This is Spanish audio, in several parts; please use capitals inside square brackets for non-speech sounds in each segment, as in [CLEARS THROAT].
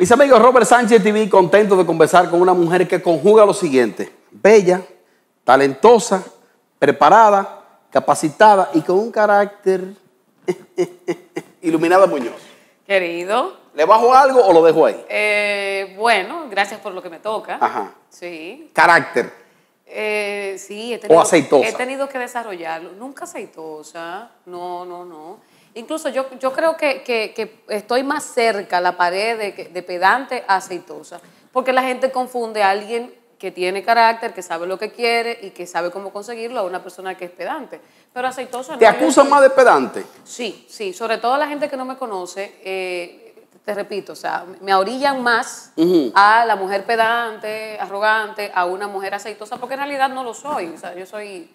Mis amigos, Robert Sánchez TV, contento de conversar con una mujer que conjuga lo siguiente. Bella, talentosa, preparada, capacitada y con un carácter [LAUGHS] iluminada Muñoz. Querido. ¿Le bajo algo o lo dejo ahí? Eh, bueno, gracias por lo que me toca. Ajá. Sí. Carácter. Eh, sí, he tenido, He tenido que desarrollarlo. Nunca aceitosa. No, no, no. Incluso yo, yo creo que, estoy más cerca la pared de, pedante a aceitosa, porque la gente confunde a alguien que tiene carácter, que sabe lo que quiere y que sabe cómo conseguirlo a una persona que es pedante. Pero aceitosa no. ¿Te acusan más de pedante? Sí, sí, sobre todo la gente que no me conoce, eh, te repito, o sea, me orillan más a la mujer pedante, arrogante, a una mujer aceitosa, porque en realidad no lo soy, o sea, yo soy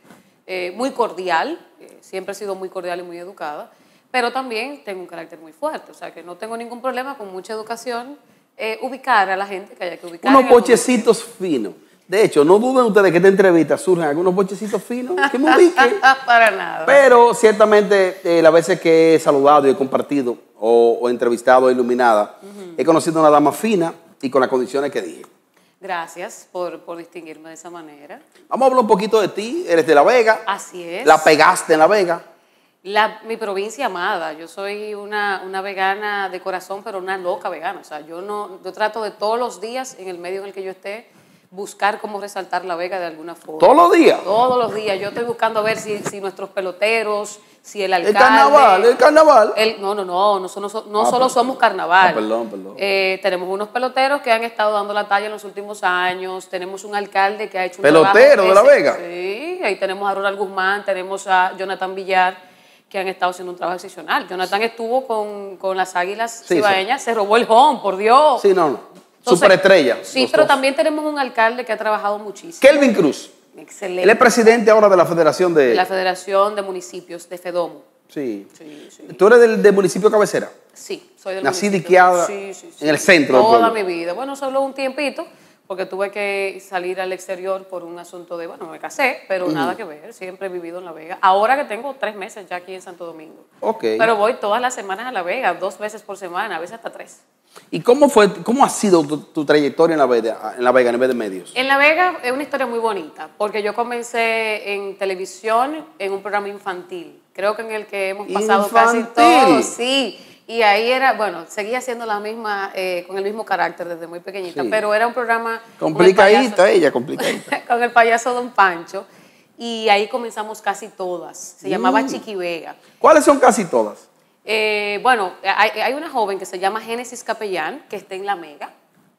eh, muy cordial, eh, siempre he sido muy cordial y muy educada pero también tengo un carácter muy fuerte, o sea que no tengo ningún problema con mucha educación eh, ubicar a la gente que haya que ubicar. Unos pochecitos finos. De hecho, no duden ustedes que esta entrevista surjan algunos bochecitos finos que me ubiquen. [LAUGHS] Para nada. Pero ciertamente eh, las veces que he saludado y he compartido o, entrevistado a Iluminada, he conocido a una dama fina y con las condiciones que dije. Gracias por, por, distinguirme de esa manera. Vamos a hablar un poquito de ti. Eres de La Vega. Así es. La pegaste en La Vega mi provincia amada. Yo soy una, vegana de corazón, pero una loca vegana. O sea, yo, no, yo trato de todos los días, en el medio en el que yo esté, buscar cómo resaltar la vega de alguna forma. ¿Todos los días? Todos los días. Yo estoy buscando a ver si, si nuestros peloteros, si el alcalde... ¿El carnaval? ¿El carnaval? no, no, no. No, ah, solo somos carnaval. Ah, perdón, perdón. Eh, tenemos unos peloteros que han estado dando la talla en los últimos años. Tenemos un alcalde que ha hecho un ¿Pelotero de la vega? Sí. Ahí tenemos a Ronald Guzmán, tenemos a Jonathan Villar que han estado haciendo un trabajo excepcional. Jonathan estuvo con, las Águilas Cibaeñas, se robó el home, por Dios. Sí, no, no. Superestrella. Sí, pero también tenemos un alcalde que ha trabajado muchísimo. Kelvin Cruz. Excelente. Él es presidente ahora de la Federación de... la Federación de Municipios, de FEDOMO. Sí. ¿Tú eres del, municipio cabecera? Sí, soy del Nací municipio. Nací diqueada en el centro. Toda mi vida. Bueno, solo un tiempito porque tuve que salir al exterior por un asunto de, bueno, me casé, pero nada que ver, siempre he vivido en La Vega. Ahora que tengo tres meses ya aquí en Santo Domingo. ok Pero voy todas las semanas a La Vega, dos veces por semana, a veces hasta tres. ¿Y cómo fue, cómo ha sido tu, trayectoria en la, Vega, en la Vega, en de medios? En La Vega es una historia muy bonita, porque yo comencé en televisión en un programa infantil, creo que en el que hemos pasado casi todo. sí y ahí era, bueno, seguía siendo la misma, eh, con el mismo carácter desde muy pequeñita, pero era un programa... Complicadita ella, [LAUGHS] complicadita. con el payaso Don Pancho. Y ahí comenzamos casi todas. Se llamaba Chiqui Vega. ¿Cuáles son casi todas? Eh, bueno, hay, una joven que se llama Génesis Capellán, que está en La Mega,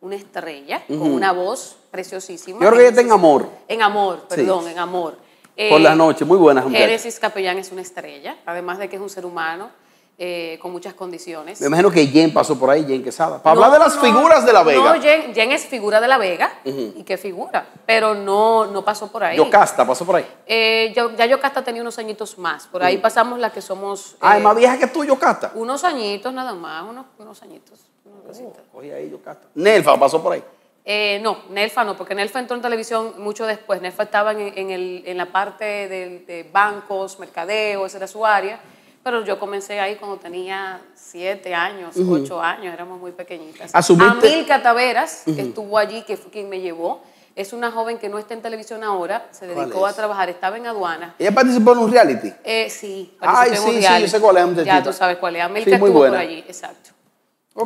una estrella, con una voz preciosísima. Yo creo que en Amor. En Amor, perdón, en Amor. Por eh, la noche, muy buenas. Génesis Capellán es una estrella, además de que es un ser humano eh, con muchas condiciones. Me imagino que Jen pasó por ahí, Jen Quesada. Para hablar de las figuras de La Vega. No, Jen, Jen es figura de La Vega. ¿Y qué figura? Pero no, no pasó por ahí. Yocasta pasó por ahí. Eh, yo, ya Yocasta tenía unos añitos más. Por ahí pasamos las que somos. Ah, es eh, más vieja que tú, Yocasta. Unos añitos nada más, unos, unos añitos. Oye, oh, ahí, Yocasta. Nelfa pasó por ahí. no, Nelfa no, porque Nelfa entró en televisión mucho después. Nelfa estaba en, el, en la parte de, de, bancos, mercadeo, esa era su área. Pero yo comencé ahí cuando tenía siete años, ocho años, éramos muy pequeñitas. ¿Asumiste? Amil Cataveras estuvo allí, que fue quien me llevó. Es una joven que no está en televisión ahora, se dedicó a trabajar, estaba en aduana. ¿Ella participó en un reality? Eh, sí, Ay, sí, en un reality. sí, yo sé cuál es. Ya tú sabes cuál es. Amilca estuvo por allí, exacto.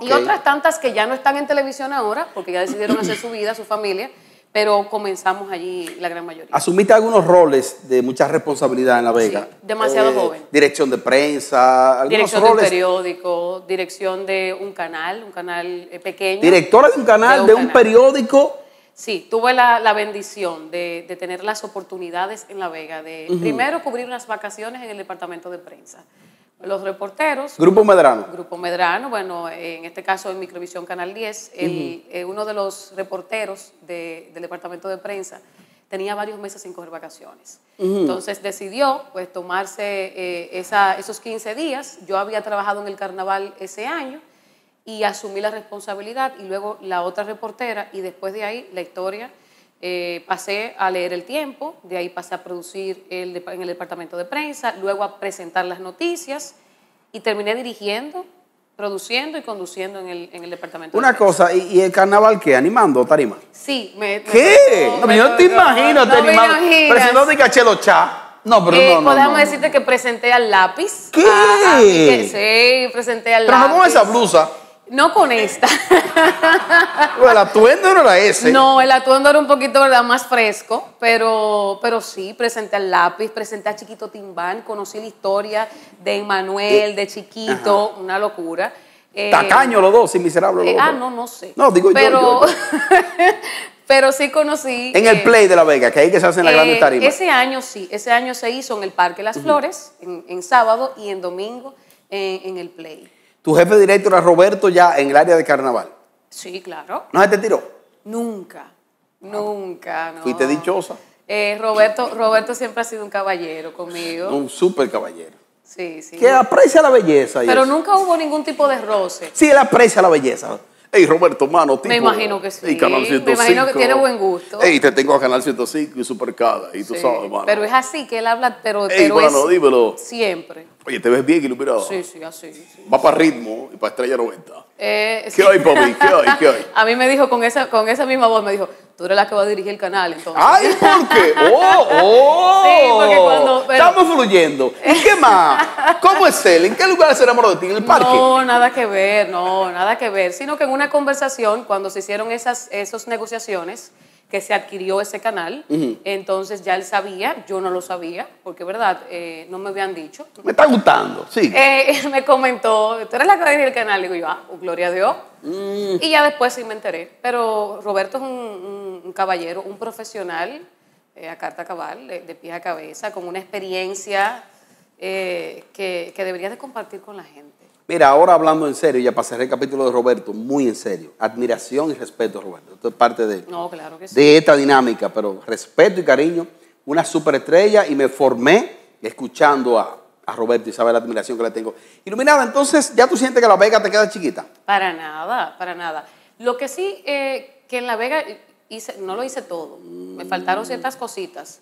Y otras tantas que ya no están en televisión ahora, porque ya decidieron [CLEARS THROAT] hacer su vida, su familia, pero comenzamos allí la gran mayoría. Asumiste algunos roles de mucha responsabilidad en La Vega. Sí, demasiado eh, joven. Dirección de prensa, algunos roles. Dirección de un periódico, dirección de un canal, un canal eh, pequeño. Directora de un canal, de un, periódico. Sí, tuve la, bendición de, tener las oportunidades en La Vega, de primero cubrir unas vacaciones en el departamento de prensa los reporteros. Grupo Medrano. Grupo Medrano, bueno, en este caso en Microvisión Canal 10, eh, uno de los reporteros del departamento de prensa tenía varios meses sin coger vacaciones. Entonces decidió pues tomarse eh, esos 15 días. Yo había trabajado en el carnaval ese año y asumí la responsabilidad y luego la otra reportera y después de ahí la historia eh, pasé a leer El Tiempo, de ahí pasé a producir en el departamento de prensa, luego a presentar las noticias y terminé dirigiendo, produciendo y conduciendo en el, en el departamento. Una de prensa. cosa, ¿y, el carnaval qué? ¿Animando tarima? Sí. ¿Qué? no, yo te imagino te imaginas Pero si no No, pero eh, no, no, Podemos decirte que presenté al lápiz. ¿Qué? Ah, ah, sí, presenté al lápiz. Pero no con esa blusa. No con esta. [LAUGHS] el atuendo no era ese. No, el atuendo era un poquito ¿verdad? más fresco, pero, pero sí, presenté al lápiz, presenté a Chiquito Timbán, conocí la historia de Emanuel, eh, de Chiquito, una locura. Eh, Tacaño los dos, y miserable eh, Ah, no, no sé. No, digo pero, yo. [LAUGHS] pero sí conocí. En el Play de La Vega, que ahí que se hacen la Gran tarimas. Ese año sí, ese año se hizo en el Parque Las Flores, en, sábado y en domingo en el Play. Tu jefe directo era Roberto ya en el área de carnaval. Sí, claro. ¿No se te tiró? Nunca, nunca. No. Fuiste dichosa. Eh, Roberto, Roberto siempre ha sido un caballero conmigo. Un súper caballero. Sí, sí. Que aprecia la belleza. Pero nunca hubo ningún tipo de roce. Sí, él aprecia la belleza. Ey, Roberto, mano, Me imagino que sí. Canal 105. Me imagino que tiene buen gusto. Ey, te tengo a Canal 105 y Supercada. Y tú Pero es así que él habla, pero, Ey, pero es dímelo. siempre. Oye, te ves bien iluminado. Sí, sí, así. Va para ritmo y para estrella noventa. Eh, ¿Qué hoy, Bobby? ¿Qué hoy? ¿Qué hoy? [LAUGHS] A mí me dijo con esa, con esa misma voz, me dijo, tú eres la que va a dirigir el canal, entonces. ¡Ay, por qué! [LAUGHS] ¡Oh, oh! Sí, porque cuando... Estamos fluyendo. ¿Y qué más? [LAUGHS] ¿Cómo es él? ¿En qué lugar se enamoró de ti? ¿En el parque? No, nada que ver, no, nada que ver. Sino que en una conversación, cuando se hicieron esas, esas negociaciones que se adquirió ese canal. Entonces ya él sabía, yo no lo sabía, porque verdad, eh, no me habían dicho. Me está gustando, sí. Eh, [LAUGHS] me comentó, tú eres la que del el canal. Digo yo, ah, oh, gloria a Dios. Mm. Y ya después sí me enteré. Pero Roberto es un, caballero, un profesional eh, a carta cabal, de, pie pies a cabeza, con una experiencia que, que deberías de compartir con la gente. Mira, ahora hablando en serio, ya pasaré el capítulo de Roberto, muy en serio. Admiración y respeto, Roberto. Esto es parte de, esta dinámica, pero respeto y cariño. Una superestrella y me formé escuchando a, Roberto y sabe la admiración que le tengo. Iluminada, entonces, ¿ya tú sientes que La Vega te queda chiquita? Para nada, para nada. Lo que sí, eh, que en La Vega no lo hice todo. Me faltaron ciertas cositas.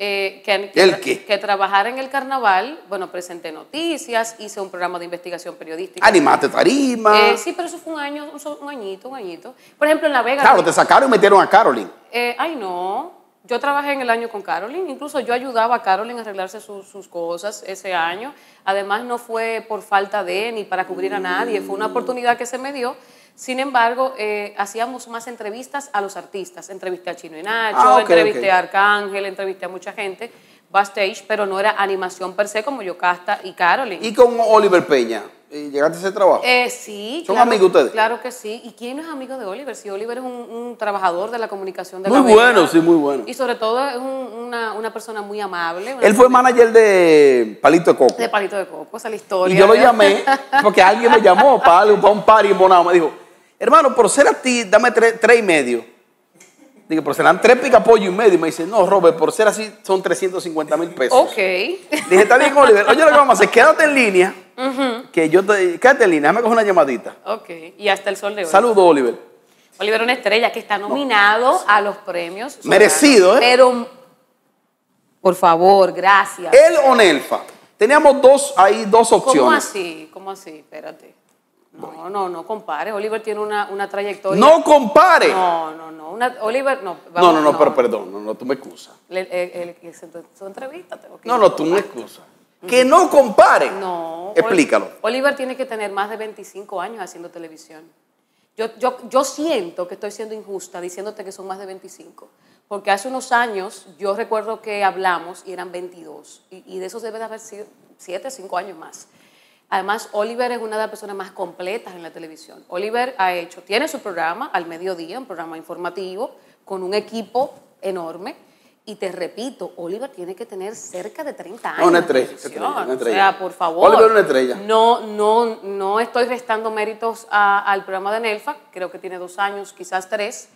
Eh, que, ¿El que trabajara en el carnaval, bueno, presenté noticias, hice un programa de investigación periodística. Animaste tarima. Eh, sí, pero eso fue un año, un, añito, un añito. Por ejemplo, en La Vega. Claro, te sacaron y metieron a Carolyn. Eh, ay, no. Yo trabajé en el año con Carolyn, incluso yo ayudaba a Carolyn a arreglarse sus cosas ese año. Además, no fue por falta de ni para cubrir a nadie, fue una oportunidad que se me dio sin embargo, eh, hacíamos más entrevistas a los artistas. Entrevisté a Chino y Nacho, ah, entrevisté a Arcángel, entrevisté a mucha gente backstage, pero no era animación per se como Yocasta y Carolyn. ¿Y con Oliver Peña? ¿Llegaste a ese trabajo? Eh, sí. ¿Son amigos ustedes? Claro que sí. ¿Y quién es amigo de Oliver? Si Oliver es un, trabajador de la comunicación de la Muy bueno, sí, muy bueno. Y sobre todo es una, persona muy amable. Él fue manager de Palito de Coco. De Palito de Coco, esa es la historia. Y yo lo llamé [LAUGHS] porque alguien me llamó para, un party en Me dijo, Hermano, por ser a ti, dame tres, y medio. Dije, por serán tres pollo y medio. Y me dice, no, Robert, por ser así son 350 mil pesos. Ok. Dije, está bien, Oliver. Oye, lo que vamos a hacer, quédate en línea. Que yo te. Quédate en línea, déjame coger una llamadita. Ok. Y hasta el sol de hoy. Saludos, Oliver. Oliver, una estrella que está nominado a los premios. Merecido, ¿eh? Pero. Por favor, gracias. El o Nelfa. Teníamos dos ahí, dos opciones. ¿Cómo así? ¿Cómo así? Espérate. No, no, no compare. Oliver tiene una, una trayectoria. ¡No compare! No, no, no. Oliver, no. no, no, no, pero perdón, no, no tú me excusas. Eh, su entrevista tengo que No, no, tú me excusas. Que no compare. No. Explícalo. Oliver tiene que tener más de 25 años haciendo televisión. Yo, yo, yo siento que estoy siendo injusta diciéndote que son más de 25. Porque hace unos años yo recuerdo que hablamos y eran 22. Y, y de esos debe haber sido 7, 5 años más. Además, Oliver es una de las personas más completas en la televisión. Oliver ha hecho, tiene su programa al mediodía, un programa informativo, con un equipo enorme. Y te repito, Oliver tiene que tener cerca de 30 años. No, una estrella, O sea, por favor. Oliver una estrella. No, no, no estoy restando méritos al programa de Nelfa, creo que tiene dos años, quizás tres.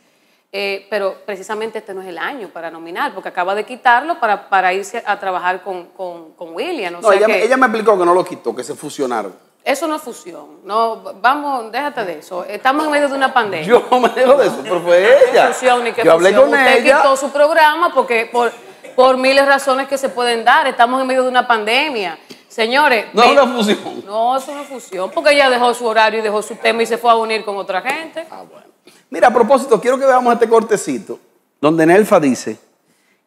Eh, pero precisamente este no es el año para nominar, porque acaba de quitarlo para, para irse a trabajar con, William. ella, me explicó que no lo quitó, que se fusionaron. Eso no es fusión, no, vamos, déjate de eso. Estamos en medio de una pandemia. Yo me dejo de eso, pero fue ella. Yo hablé con Usted quitó su programa porque por, por miles de razones que se pueden dar. Estamos en medio de una pandemia. Señores. No es una fusión. No, eso no es fusión, porque ella dejó su horario y dejó su tema y se fue a unir con otra gente. Ah, bueno. Mira, a propósito, quiero que veamos este cortecito donde Nelfa dice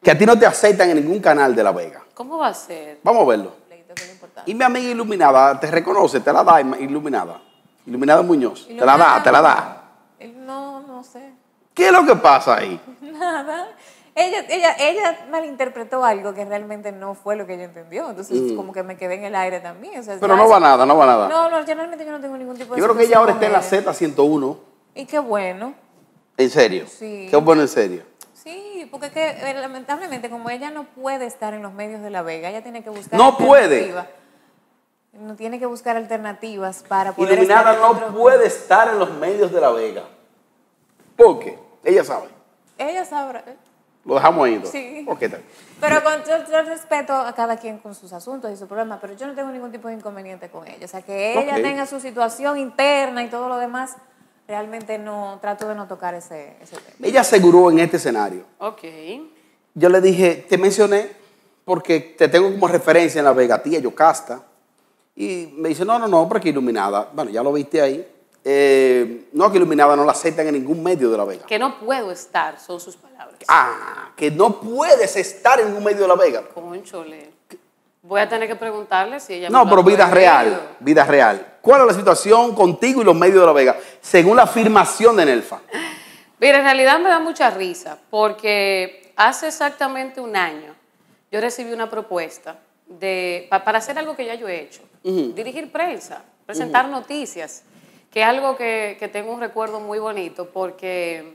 que a ti no te aceptan en ningún canal de La Vega. ¿Cómo va a ser? Vamos a verlo. Y mi amiga iluminada te reconoce, te la da iluminada. Iluminada Muñoz. Te la da, te la da. No, no sé. ¿Qué es lo que pasa ahí? [LAUGHS] Nada. Ella, ella, ella malinterpretó algo que realmente no fue lo que ella entendió. Entonces, mm. como que me quedé en el aire también. Pero no va nada, no va nada. No, no, generalmente yo no tengo ningún tipo de. Yo creo que ella ahora está en la Z101. Y qué bueno. ¿En serio? Sí. Qué bueno en serio. Sí, porque que, eh, lamentablemente como ella no puede estar en los medios de La Vega, ella tiene que buscar No puede. No tiene que buscar alternativas para poder Iluminada estar no puede estar en los medios de La Vega. ¿Por qué? Ella sabe. Ella sabe. Lo dejamos ahí. Sí. tal. Pero con todo respeto a cada quien con sus asuntos y sus problemas, pero yo no tengo ningún tipo de inconveniente con ella. O sea, que ella tenga su situación interna y todo lo demás Realmente no, trato de no tocar ese, tema. Ella aseguró en este escenario. Ok. Yo le dije, te mencioné porque te tengo como referencia en la vega tía, Yocasta. Y me dice, no, no, no, porque iluminada. Bueno, ya lo viste ahí. Eh, no, que iluminada no la aceptan en ningún medio de la Vega. Que no puedo estar, son sus palabras. Ah, que no puedes estar en un medio de la Vega. chole. Voy a tener que preguntarle si ella. No, pero vida real, vida real. ¿Cuál es la situación contigo y los medios de La Vega, según la afirmación de Nelfa? Mira, en realidad me da mucha risa, porque hace exactamente un año yo recibí una propuesta de, para hacer algo que ya yo he hecho: dirigir prensa, presentar noticias, que es algo que, que tengo un recuerdo muy bonito, porque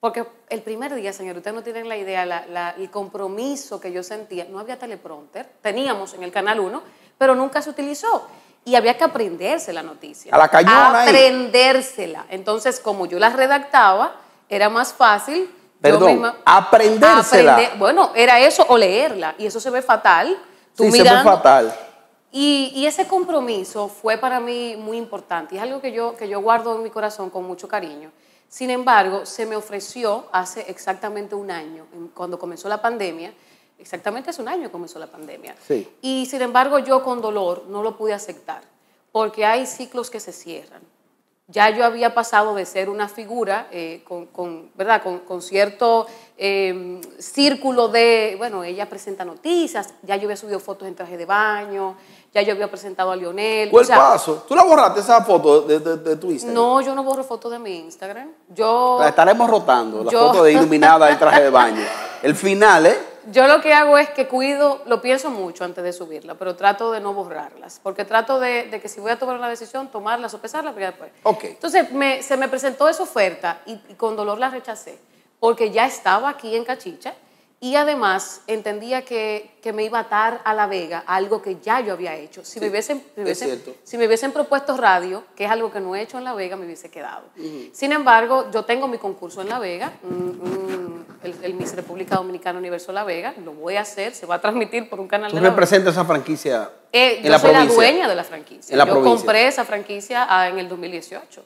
porque el primer día, señor, ustedes no tienen la idea, el compromiso que yo sentía. No había teleprompter, teníamos en el Canal 1, pero nunca se utilizó. Y había que aprenderse la noticia. A la cañona. Aprendérsela. Entonces, como yo la redactaba, era más fácil. Perdón, misma, aprendérsela. bueno, era eso o leerla. Y eso se ve fatal. Tú sí, se ve fatal. Y, ese compromiso fue para mí muy importante. Y es algo que yo, que yo guardo en mi corazón con mucho cariño. Sin embargo, se me ofreció hace exactamente un año, cuando comenzó la pandemia, exactamente hace un año comenzó la pandemia. Y sin embargo, yo con dolor no lo pude aceptar, porque hay ciclos que se cierran. Ya yo había pasado de ser una figura eh, con, ¿verdad? cierto em, círculo de, bueno, ella presenta noticias, ya yo había subido fotos en traje de baño, ya yo había presentado a Lionel. ¿Cuál paso? ¿Tú la borraste esa foto de, de, tu Instagram? No, yo no borro fotos de mi Instagram. Yo. La estaremos rotando, la foto de iluminada del traje de baño. [LAUGHS] El final, ¿eh? Yo lo que hago es que cuido, lo pienso mucho antes de subirla, pero trato de no borrarlas, porque trato de, que si voy a tomar una decisión, tomarla, o pero ya después. Okay. Entonces me, se me presentó esa oferta y, y con dolor la rechacé, porque ya estaba aquí en Cachicha, y además entendía que, que, me iba a atar a la vega, algo que ya yo había hecho. Si, me, hubiesen, si me hubiesen propuesto radio, que es algo que no he hecho en la vega, me hubiese quedado. Sin embargo, yo tengo mi concurso en la vega, mm, mm, el, Miss República Dominicana Universo La Vega, lo voy a hacer, se va a transmitir por un canal ¿Tú esa franquicia? Eh, yo soy la dueña de la franquicia. yo compré esa franquicia ah, en el 2018.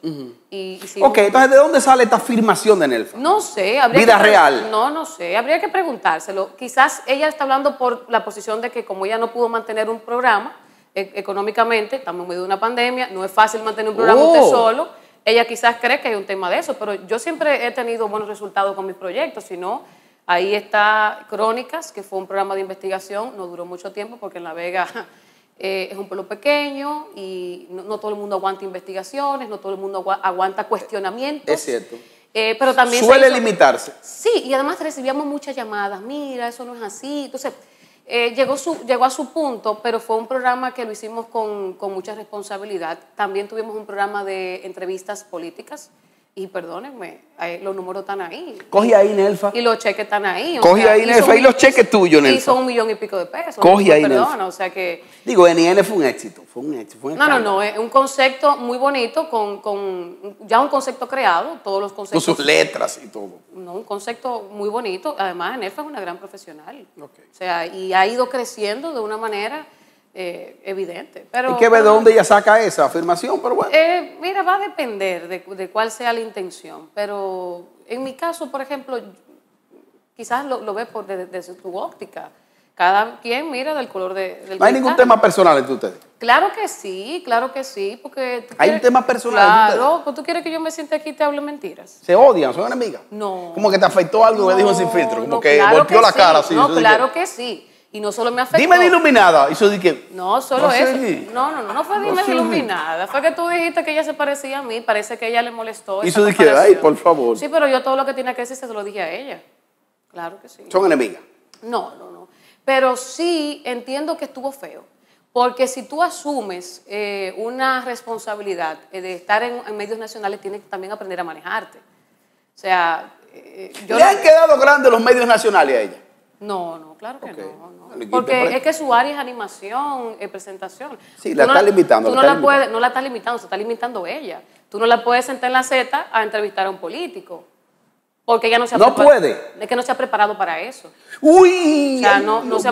ok, entonces ¿de dónde sale esta afirmación de Nelfa? No sé. Vida real. No, no sé. Habría que preguntárselo. Quizás ella está hablando por la posición de que como ella no pudo mantener un programa, eh, económicamente, estamos en medio de una pandemia, no es fácil mantener un programa usted oh. solo ella quizás cree que hay un tema de eso, pero yo siempre he tenido buenos resultados con mis proyectos, si no, ahí está Crónicas, que fue un programa de investigación, no duró mucho tiempo porque en La Vega [LAUGHS] eh, es un pueblo pequeño y no, todo el mundo aguanta investigaciones, no todo el mundo aguanta cuestionamientos. Es cierto. Eh, pero también... Suele limitarse. Sí, y además recibíamos muchas llamadas, mira, eso no es así. Entonces, eh, llegó, a su punto, pero fue un programa que lo hicimos con mucha responsabilidad. También tuvimos un programa de entrevistas políticas y perdónenme, los números están ahí. Coge ahí, Nelfa. Y los cheques están ahí. Coge ahí, Nelfa. Y los cheques tuyos, Nelfa. Y son un millón y pico de pesos. Pues ahí, perdona, o sea que... Digo, NL fue un éxito. Fue un éxito. no, no, no. Es un concepto muy bonito con, con... Ya un concepto creado, todos los conceptos. Con sus letras y todo. No, un concepto muy bonito. Además, Nelfa es una gran profesional. Okay. O sea, y ha ido creciendo de una manera eh, evidente. Pero, ¿Y qué ve de dónde ella saca esa afirmación? Pero bueno. Eh, mira, va a depender de, de, cuál sea la intención, pero en mi caso, por ejemplo, quizás lo, ve por desde su óptica. Cada quien mira del color de, del ¿No hay ningún tema personal entre ustedes? Claro que sí, claro que sí, porque... ¿Hay un tema personal Claro, pues tú quieres que yo me siente aquí y te hable mentiras. ¿Se odian? ¿Son enemigas? No. Como que te afectó algo que dijo sin filtro, como que claro golpeó la cara. no, claro que sí y no solo me afectó. Dime iluminada. Y dije. No, solo eso. No, no, no, no fue dime iluminada. Fue que tú dijiste que ella se parecía a mí. Parece que ella le molestó. Y yo dije, ay, por favor. Sí, pero yo todo lo que tiene que decir se lo dije a ella. Claro que sí. ¿Son enemigas? No, no, no. Pero sí entiendo que estuvo feo. Porque si tú asumes eh, una responsabilidad eh, de estar en, medios nacionales, tienes que también aprender a manejarte. O sea, eh, yo. ¿Le han quedado grandes los medios nacionales a ella? No, no, claro que no, Porque es que su área es animación, es eh, presentación. Sí, la está limitando. No la no, está la estás limitando, se está limitando ella. Tú no la puedes sentar en la Z a entrevistar a un político. Porque ella no se ha No puede. Es que no se ha preparado para eso. ¡Uy! O sea, no, se,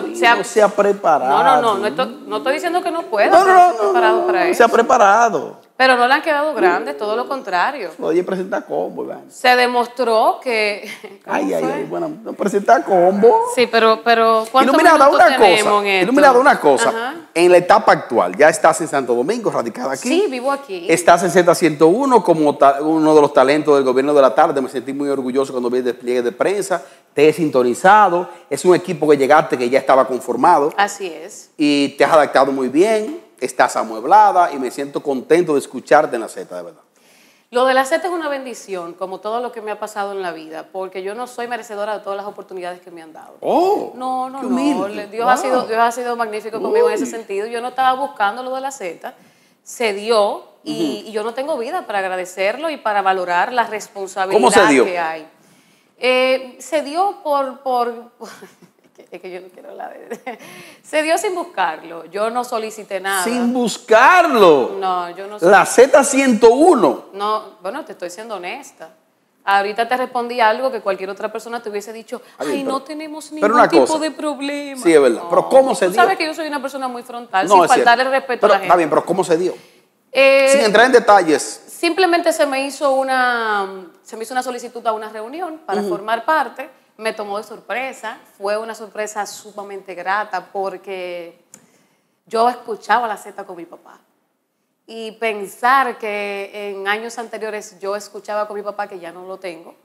ha, preparado. No, no, no. No estoy, diciendo que no pueda. No, no, no. Se ha preparado para eso. Se ha preparado. Pero no le han quedado grandes, todo lo contrario. No, presenta combo, Se demostró que. Ay, ay, ay, bueno, presenta combo. Sí, pero, pero iluminada una cosa, Iluminada una cosa. En la etapa actual, ya estás en Santo Domingo, radicada aquí. Sí, vivo aquí. Estás en Z101 como uno de los talentos del gobierno de la tarde. Me sentí muy orgulloso cuando vi el despliegue de prensa. Te he sintonizado. Es un equipo que llegaste que ya estaba conformado. Así es. Y te has adaptado muy bien estás amueblada y me siento contento de escucharte en la Z, de verdad. Lo de la Z es una bendición, como todo lo que me ha pasado en la vida, porque yo no soy merecedora de todas las oportunidades que me han dado. Oh, no, no, no. Dios, ha sido, ha sido magnífico conmigo en ese sentido. Yo no estaba buscando lo de la Z, se dio y, yo no tengo vida para agradecerlo y para valorar la responsabilidad ¿Cómo se dio? que hay. Eh, se dio por [LAUGHS] es que yo no quiero hablar de... Se dio sin buscarlo, yo no solicité nada. Sin buscarlo. No, yo no. La Z101. No, bueno, te estoy siendo honesta. Ahorita te respondí algo que cualquier otra persona te hubiese dicho, ay, no tenemos ningún tipo de problema. Sí, es verdad. pero ¿cómo se tú dio? sabes que yo soy una persona muy frontal, sin faltar el respeto a la gente. Está bien, pero ¿cómo se dio? Eh, sin entrar en detalles. Simplemente se me hizo una, se me hizo una solicitud a una reunión para formar parte me tomó de sorpresa, fue una sorpresa sumamente grata porque yo escuchaba la Z con mi papá. Y pensar que en años anteriores yo escuchaba con mi papá, que ya no lo tengo,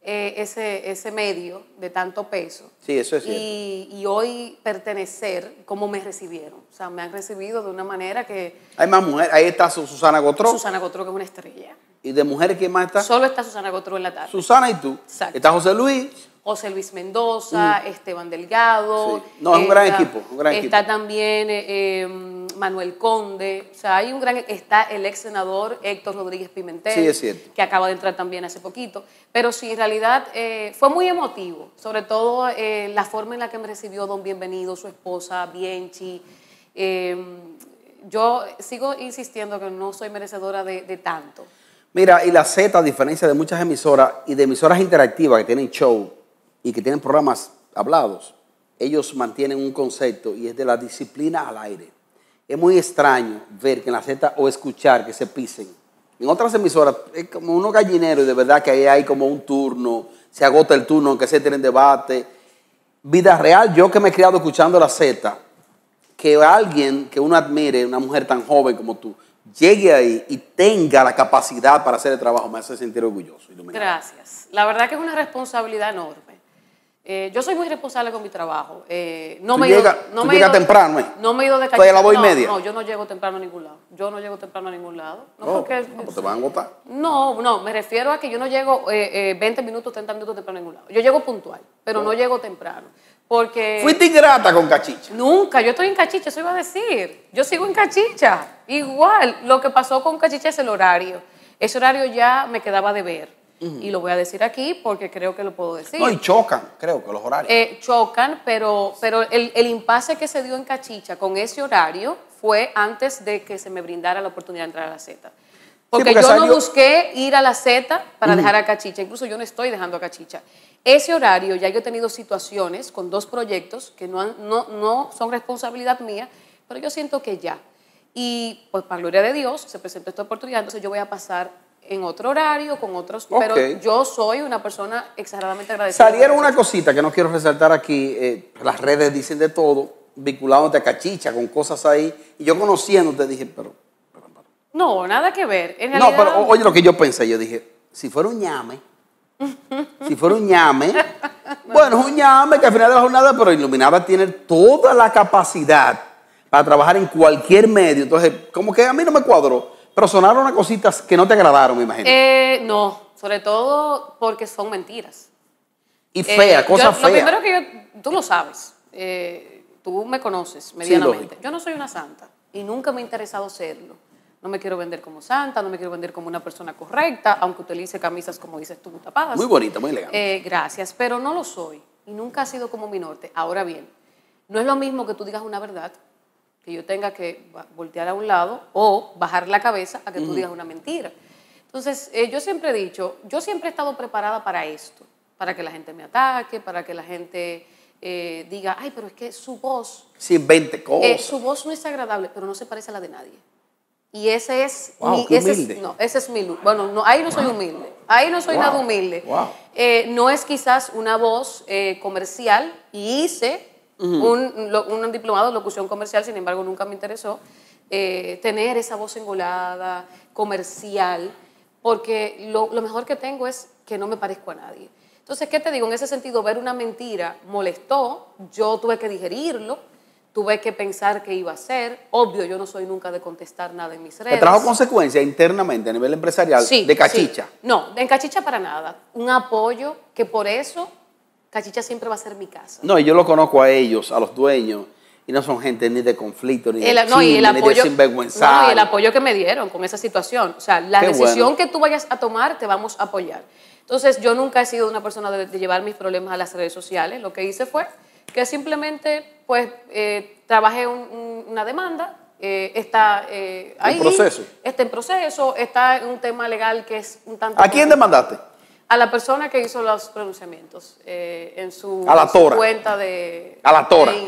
eh, ese, ese medio de tanto peso. Sí, eso es cierto. Y, hoy pertenecer, como me recibieron. O sea, me han recibido de una manera que... Hay más mujeres, ahí está Susana Gotró. Susana Gotró, que es una estrella. ¿Y de mujeres quién más está? Solo está Susana Gotró en la tarde. Susana y tú. Exacto. Está José Luis. José Luis Mendoza, mm. Esteban Delgado. No, es un gran eh, equipo. está también eh, em, Manuel Conde. O sea, hay un gran. Está el ex senador Héctor Rodríguez Pimentel. Sí, es cierto. Que acaba de entrar también hace poquito. Pero sí, en realidad eh, fue muy emotivo. Sobre todo la forma en la que me recibió Don Bienvenido, su esposa, Bienchi. Em, yo sigo insistiendo que no soy merecedora de, de tanto. Mira, y la Z, a diferencia de muchas emisoras y de emisoras interactivas que tienen show, y que tienen programas hablados, ellos mantienen un concepto y es de la disciplina al aire. Es muy extraño ver que en la Z o escuchar que se pisen. En otras emisoras es como unos gallinero, y de verdad que ahí hay como un turno, se agota el turno, aunque se tienen debate. Vida real, yo que me he criado escuchando la Z, que alguien que uno admire, una mujer tan joven como tú, llegue ahí y tenga la capacidad para hacer el trabajo, me hace sentir orgulloso. Gracias. La verdad que es una responsabilidad enorme. Eh, yo soy muy responsable con mi trabajo. Eh, no, me llega, ido, no me llega, temprano. ¿eh? No me he ido de calle. no, yo no llego temprano a ningún lado. Yo no llego temprano a ningún lado. No, oh, no, pues te van a agotar? No, no, me refiero a que yo no llego 20 minutos, 30 minutos temprano a ningún lado. Yo llego puntual, pero no oh. llego temprano. Porque. Fuiste ingrata con cachicha. Nunca, yo estoy en cachicha, eso iba a decir. Yo sigo en cachicha. Igual, lo que pasó con cachicha es el horario. Ese horario ya me quedaba de ver. Y lo voy a decir aquí porque creo que lo puedo decir. No, y chocan, creo que los horarios. Eh, chocan, pero, pero el, el impasse que se dio en Cachicha con ese horario fue antes de que se me brindara la oportunidad de entrar a la Z. Porque, yo no busqué ir a la Z para dejar a Cachicha, incluso yo no estoy dejando a Cachicha. Ese horario, ya yo he tenido situaciones con dos proyectos que no, no, no son responsabilidad mía, pero yo siento que ya. Y pues para gloria de Dios se presentó esta oportunidad, entonces yo voy a pasar en otro horario, con otros, pero yo soy una persona exageradamente agradecida. Salieron una cosita que no quiero resaltar aquí, eh, las redes dicen de todo, vinculándote a cachicha, con cosas ahí, y yo conociéndote dije, pero... No, nada que ver. En no, pero oye lo que yo pensé, yo dije, si fuera un ñame, si fuera un ñame, [LAUGHS] bueno, es un ñame que al final de la jornada, pero Iluminada tiene toda la capacidad para trabajar en cualquier medio, entonces como que a mí no me cuadró. Pero sonaron cositas que no te agradaron, me imagino. Eh, no, sobre todo porque son mentiras. Y eh, fea, cosas feas. Lo primero que yo, tú lo sabes, eh, tú me conoces medianamente. yo no soy una santa y nunca me he interesado serlo. No me quiero vender como santa, no me quiero vender como una persona correcta, aunque utilice camisas como dices tú, tapadas. Muy bonita, muy elegante. gracias, pero no lo soy y nunca ha sido como mi norte. Ahora bien, no es lo mismo que tú digas una verdad que yo tenga que voltear a un lado o bajar la cabeza a que tú digas una mentira. Entonces, eh, yo siempre he dicho, yo siempre he estado preparada para esto, para que la gente me ataque, para que la gente eh, diga, ay, pero es que su voz... Sí, 20 eh, cosas. su voz no es agradable, pero no se parece a la de nadie. Y ese es mi... no, ese es mi... Bueno, ahí no soy humilde. Ahí no soy nada humilde. no es quizás una voz comercial y hice un, diplomado de locución comercial, sin embargo, nunca me interesó eh, tener esa voz engolada, comercial, porque lo, mejor que tengo es que no me parezco a nadie. Entonces, ¿qué te digo? En ese sentido, ver una mentira molestó, yo tuve que digerirlo, tuve que pensar qué iba a hacer. Obvio, yo no soy nunca de contestar nada en mis redes. ¿Te trajo consecuencias internamente a nivel empresarial sí, de cachicha? No, en cachicha para nada. Un apoyo que por eso Cachicha siempre va a ser mi casa. No, yo lo conozco a ellos, a los dueños, y no son gente ni de conflicto, ni de, no, y el apoyo, No, y el apoyo que me dieron con esa situación. O sea, la decisión que tú vayas a tomar, te vamos a apoyar. Entonces, yo nunca he sido una persona de, llevar mis problemas a las redes sociales. Lo que hice fue que simplemente, pues, eh, trabajé una demanda, eh, está eh, ahí. ¿En proceso? Está en proceso, está en un tema legal que es un tanto... ¿A quién demandaste? A la persona que hizo los pronunciamientos eh, en su, cuenta de,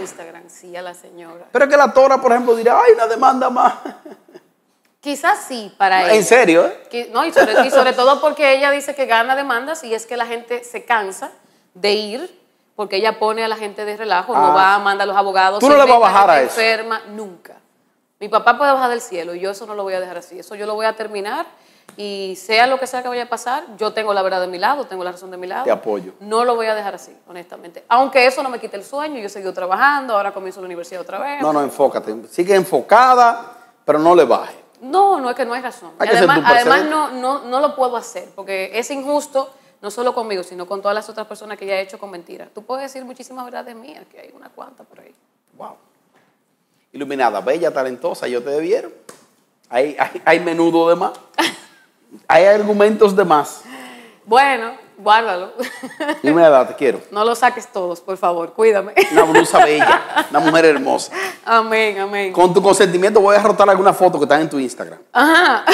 Instagram, sí, a la señora. Pero es que la Tora, por ejemplo, dirá, ay, una demanda más. [LAUGHS] Quizás sí, para ¿En ella. ¿En serio? ¿eh? No, y sobre, todo porque ella dice que gana demandas y es que la gente se cansa de ir porque ella pone a la gente de relajo, no ah. va, manda a los abogados. no le a bajar a enferma nunca. Mi papá puede bajar del cielo y yo eso no lo voy a dejar así. Eso yo lo voy a terminar y sea lo que sea que vaya a pasar, yo tengo la verdad de mi lado, tengo la razón de mi lado. Te apoyo. No lo voy a dejar así, honestamente. Aunque eso no me quite el sueño, yo seguí trabajando, ahora comienzo la universidad otra vez. No, no, enfócate. Sigue enfocada, pero no le baje. No, no es que no hay razón. además, no, no, lo puedo hacer, porque es injusto no solo conmigo, sino con todas las otras personas que ya he hecho con mentiras. Tú puedes decir muchísimas verdades mías, que hay una cuanta por ahí. Wow. Iluminada, bella, talentosa, yo te debieron. Hay, hay, hay menudo de más. [LAUGHS] Hay argumentos de más. Bueno, guárdalo. Dime la edad, te quiero. No lo saques todos, por favor, cuídame. Una blusa bella, una mujer hermosa. Amén, amén. Con tu consentimiento voy a rotar alguna foto que está en tu Instagram. Ajá.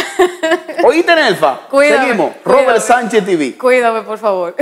Oíste, Nelfa. Cuídame. Seguimos. Robert Sánchez TV. Cuídame, por favor.